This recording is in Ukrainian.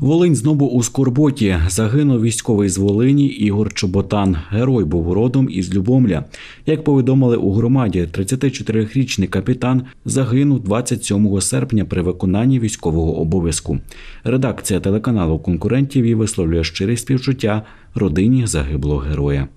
Волинь знову у Скорботі загинув військовий з Волині Ігор Чоботан. Герой був родом із Любомля. Як повідомили у громаді, 34-річний капітан загинув 27 серпня при виконанні військового обов'язку. Редакція телеканалу конкурентів і висловлює щирі співчуття родині загиблого героя.